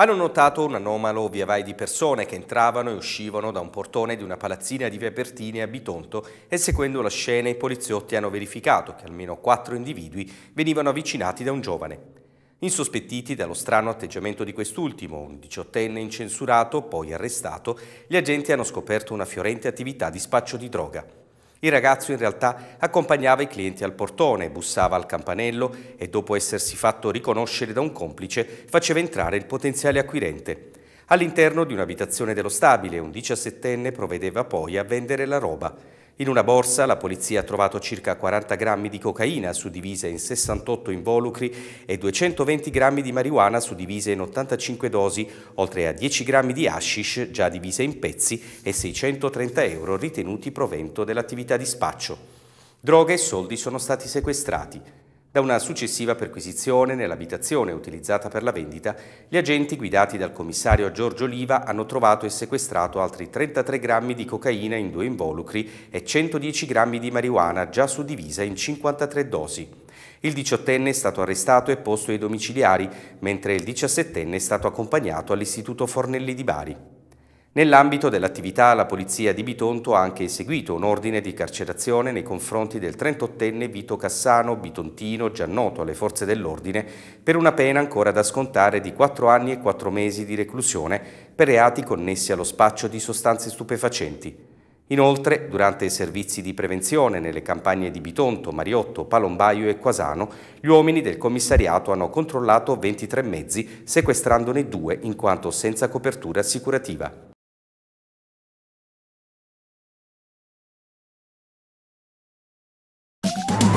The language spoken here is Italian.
Hanno notato un anomalo via vai di persone che entravano e uscivano da un portone di una palazzina di via Bertini a Bitonto e seguendo la scena i poliziotti hanno verificato che almeno quattro individui venivano avvicinati da un giovane. Insospettiti dallo strano atteggiamento di quest'ultimo, un diciottenne incensurato, poi arrestato, gli agenti hanno scoperto una fiorente attività di spaccio di droga. Il ragazzo in realtà accompagnava i clienti al portone, bussava al campanello e dopo essersi fatto riconoscere da un complice faceva entrare il potenziale acquirente. All'interno di un'abitazione dello stabile un 17enne provvedeva poi a vendere la roba. In una borsa la polizia ha trovato circa 40 grammi di cocaina suddivisa in 68 involucri e 220 grammi di marijuana suddivisa in 85 dosi, oltre a 10 grammi di hashish già divise in pezzi e 630 euro ritenuti provento dell'attività di spaccio. Droga e soldi sono stati sequestrati. Da una successiva perquisizione nell'abitazione utilizzata per la vendita, gli agenti guidati dal commissario Giorgio Liva hanno trovato e sequestrato altri 33 grammi di cocaina in due involucri e 110 grammi di marijuana già suddivisa in 53 dosi. Il 18enne è stato arrestato e posto ai domiciliari, mentre il 17enne è stato accompagnato all'Istituto Fornelli di Bari. Nell'ambito dell'attività la polizia di Bitonto ha anche eseguito un ordine di carcerazione nei confronti del 38enne Vito Cassano, bitontino già noto alle forze dell'ordine, per una pena ancora da scontare di 4 anni e 4 mesi di reclusione per reati connessi allo spaccio di sostanze stupefacenti. Inoltre, durante i servizi di prevenzione nelle campagne di Bitonto, Mariotto, Palombaio e Quasano, gli uomini del commissariato hanno controllato 23 mezzi, sequestrandone due in quanto senza copertura assicurativa. Thank you.